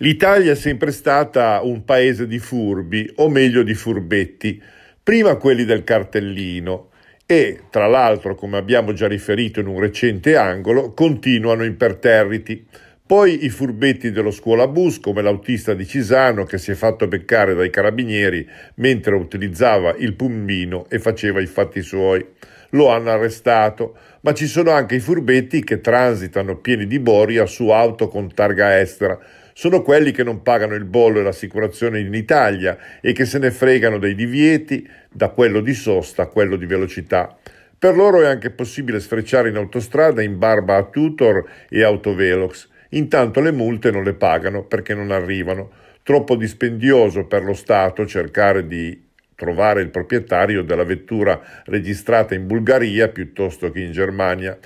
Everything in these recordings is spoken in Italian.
L'Italia è sempre stata un paese di furbi, o meglio di furbetti, prima quelli del cartellino e, tra l'altro, come abbiamo già riferito in un recente angolo, continuano imperterriti. Poi i furbetti dello scuola bus, come l'autista di Cisano che si è fatto beccare dai carabinieri mentre utilizzava il pumbino e faceva i fatti suoi. Lo hanno arrestato, ma ci sono anche i furbetti che transitano pieni di boria su auto con targa estera, sono quelli che non pagano il bollo e l'assicurazione in Italia e che se ne fregano dei divieti, da quello di sosta a quello di velocità. Per loro è anche possibile sfrecciare in autostrada in barba a tutor e autovelox. Intanto le multe non le pagano perché non arrivano. Troppo dispendioso per lo Stato cercare di trovare il proprietario della vettura registrata in Bulgaria piuttosto che in Germania.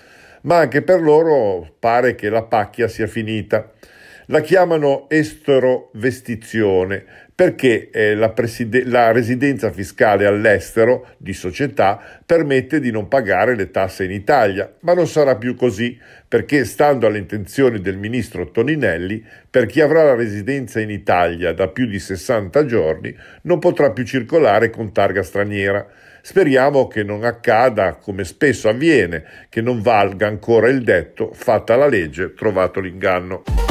Ma anche per loro pare che la pacchia sia finita. La chiamano esterovestizione perché eh, la, preside- la residenza fiscale all'estero di società permette di non pagare le tasse in Italia, ma non sarà più così perché, stando alle intenzioni del ministro Toninelli, per chi avrà la residenza in Italia da più di 60 giorni non potrà più circolare con targa straniera. Speriamo che non accada, come spesso avviene, che non valga ancora il detto fatta la legge, trovato l'inganno.